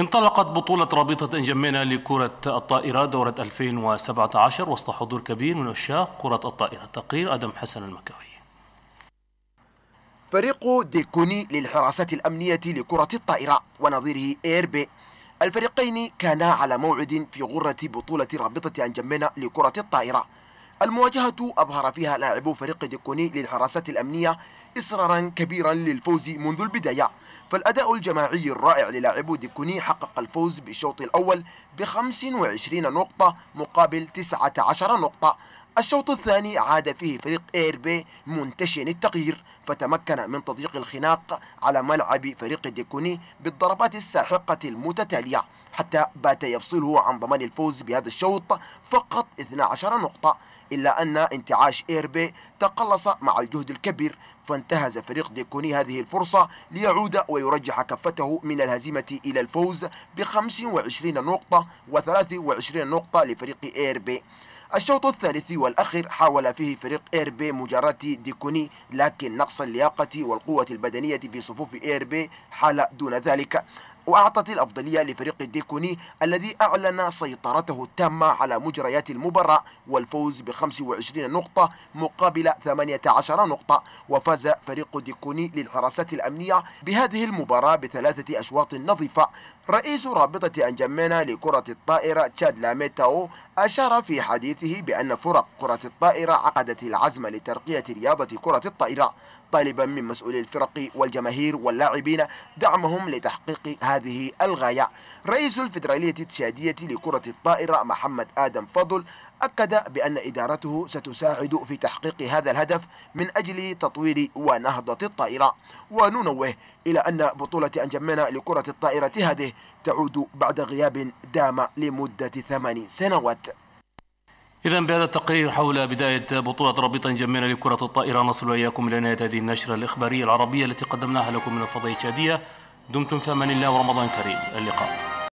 انطلقت بطولة رابطة إنجمينا لكرة الطائرة دورة 2017 وسط حضور كبير من عشاق كرة الطائرة تقرير أدم حسن المكاوي فريق ديكوني للحراسات الأمنية لكرة الطائرة ونظيره اير بي الفريقين كانا على موعد في غرة بطولة رابطة أنجمينا لكرة الطائرة المواجهة أظهر فيها لاعبو فريق ديكوني للحراسات الأمنية إصرارا كبيرا للفوز منذ البداية فالأداء الجماعي الرائع للاعبو ديكوني حقق الفوز بالشوط الأول ب 25 نقطة مقابل 19 نقطة الشوط الثاني عاد فيه فريق إيربي منتشن التغيير فتمكن من تضييق الخناق على ملعب فريق ديكوني بالضربات الساحقة المتتالية حتى بات يفصله عن ضمان الفوز بهذا الشوط فقط 12 نقطة إلا أن انتعاش إيربي تقلص مع الجهد الكبير فانتهز فريق ديكوني هذه الفرصة ليعود ويرجح كفته من الهزيمة إلى الفوز ب 25 نقطة و 23 نقطة لفريق إيربي الشوط الثالث والأخير حاول فيه فريق إير بي مجارة ديكوني لكن نقص اللياقة والقوة البدنية في صفوف إير بي حال دون ذلك وأعطت الأفضلية لفريق الديكوني الذي أعلن سيطرته التامة على مجريات المباراة والفوز ب 25 نقطة مقابل 18 نقطة وفاز فريق ديكوني للحراسات الأمنية بهذه المباراة بثلاثة أشواط نظيفة رئيس رابطة أنجمينا لكرة الطائرة تشاد لاميتاو أشار في حديثه بأن فرق كرة الطائرة عقدت العزم لترقية رياضة كرة الطائرة طالبا من مسؤولي الفرق والجماهير واللاعبين دعمهم لتحقيق هذه الغاية رئيس الفدرالية التشادية لكرة الطائرة محمد آدم فضل أكد بأن إدارته ستساعد في تحقيق هذا الهدف من أجل تطوير ونهضة الطائرة وننوه إلى أن بطولة أنجمنا لكرة الطائرة هذه تعود بعد غياب دام لمدة ثمان سنوات إذا بهذا التقرير حول بداية بطولة رابطة جميلة لكرة الطائرة نصل وإياكم إلى نهاية هذه النشرة الإخبارية العربية التي قدمناها لكم من الفضائية الشادية دمتم في أمان الله ورمضان كريم اللقاء